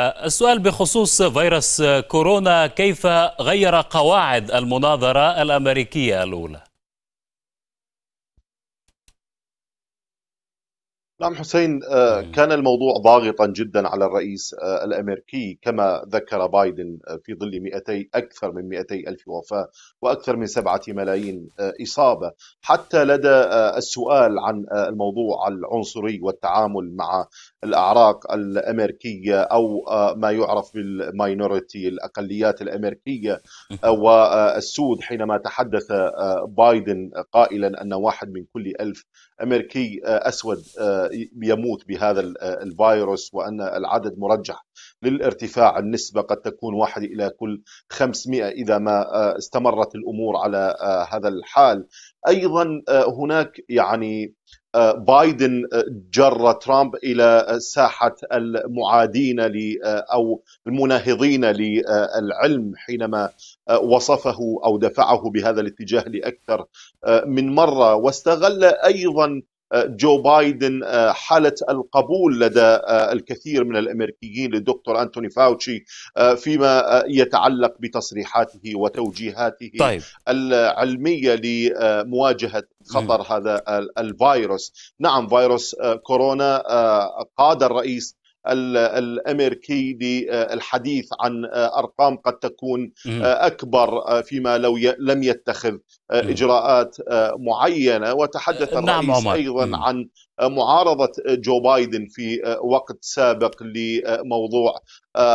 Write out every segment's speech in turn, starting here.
آه، السؤال بخصوص فيروس كورونا كيف غير قواعد المناظرة الأمريكية الأولى؟ نعم حسين آه، نعم. كان الموضوع ضاغطا جدا على الرئيس آه، الامريكي كما ذكر بايدن آه، في ظل 200 اكثر من 200 الف وفاه واكثر من 7 ملايين اصابه حتى لدى السؤال عن الموضوع العنصري والتعامل مع الاعراق الامريكيه او ما يعرف بالماينورتي الاقليات الامريكيه والسود حينما تحدث بايدن قائلا ان واحد من كل ألف امريكي اسود يموت بهذا الفيروس وأن العدد مرجح للارتفاع النسبة قد تكون واحد إلى كل 500 إذا ما آه، استمرت الأمور على آه، هذا الحال أيضا آه، هناك يعني بايدن جر ترامب الى ساحه المعادين او المناهضين للعلم حينما وصفه او دفعه بهذا الاتجاه لاكثر من مره واستغل ايضا آه، جو بايدن آه، حاله القبول لدى آه، الكثير من الامريكيين للدكتور انتوني فاوتشي فيما يتعلق بتصريحاته وتوجيهاته طيب. العلميه لمواجهه خطر م. هذا الفيروس نعم فيروس كورونا قاد الرئيس الامريكي للحديث عن ارقام قد تكون اكبر آه، فيما لو لم يتخذ آه، اجراءات آه، معينه وتحدث نعم، الرئيس نعم عمر. ايضا عن معارضه جو بايدن في وقت سابق لموضوع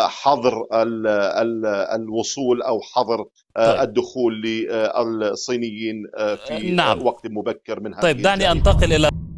حظر الوصول او حظر طيب. الدخول للصينيين في نعم. وقت مبكر من هذه طيب دعني انتقل الى